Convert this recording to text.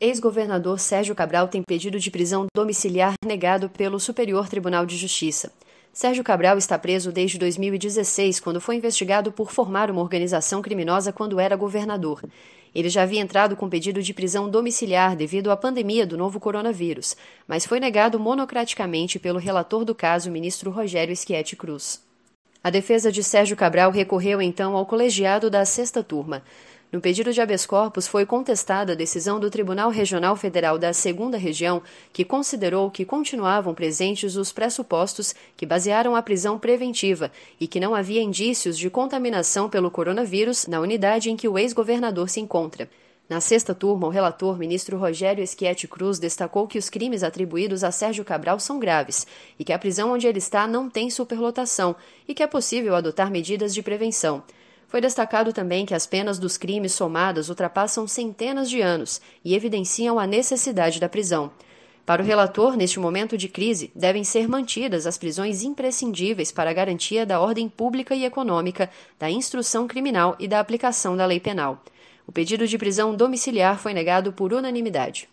ex-governador Sérgio Cabral tem pedido de prisão domiciliar negado pelo Superior Tribunal de Justiça. Sérgio Cabral está preso desde 2016, quando foi investigado por formar uma organização criminosa quando era governador. Ele já havia entrado com pedido de prisão domiciliar devido à pandemia do novo coronavírus, mas foi negado monocraticamente pelo relator do caso, ministro Rogério Schietti Cruz. A defesa de Sérgio Cabral recorreu então ao colegiado da sexta turma. No pedido de habeas corpus foi contestada a decisão do Tribunal Regional Federal da Segunda Região, que considerou que continuavam presentes os pressupostos que basearam a prisão preventiva e que não havia indícios de contaminação pelo coronavírus na unidade em que o ex-governador se encontra. Na sexta turma, o relator, ministro Rogério Esquiete Cruz, destacou que os crimes atribuídos a Sérgio Cabral são graves e que a prisão onde ele está não tem superlotação e que é possível adotar medidas de prevenção. Foi destacado também que as penas dos crimes somadas ultrapassam centenas de anos e evidenciam a necessidade da prisão. Para o relator, neste momento de crise, devem ser mantidas as prisões imprescindíveis para a garantia da ordem pública e econômica, da instrução criminal e da aplicação da lei penal. O pedido de prisão domiciliar foi negado por unanimidade.